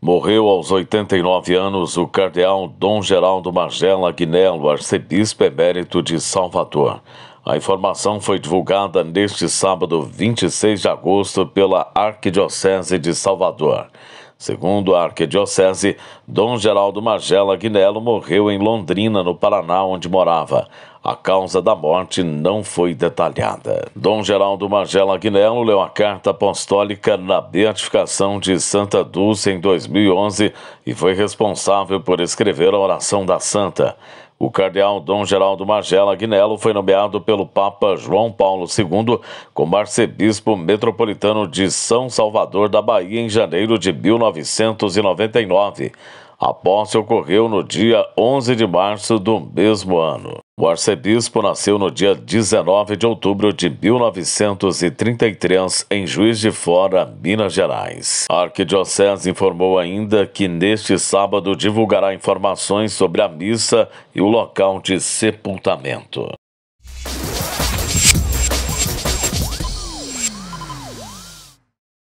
Morreu aos 89 anos o cardeal Dom Geraldo Magela Guinello, arcebispo emérito de Salvador. A informação foi divulgada neste sábado, 26 de agosto, pela Arquidiocese de Salvador. Segundo a Arquidiocese, Dom Geraldo Magela Guinello morreu em Londrina, no Paraná, onde morava. A causa da morte não foi detalhada. Dom Geraldo Magela Aguinello leu a carta apostólica na beatificação de Santa Dulce em 2011 e foi responsável por escrever a oração da Santa. O cardeal Dom Geraldo Magela Agnello foi nomeado pelo Papa João Paulo II como arcebispo metropolitano de São Salvador da Bahia em janeiro de 1999. A posse ocorreu no dia 11 de março do mesmo ano. O arcebispo nasceu no dia 19 de outubro de 1933 em Juiz de Fora, Minas Gerais. A arquidiocese informou ainda que neste sábado divulgará informações sobre a missa e o o local de sepultamento.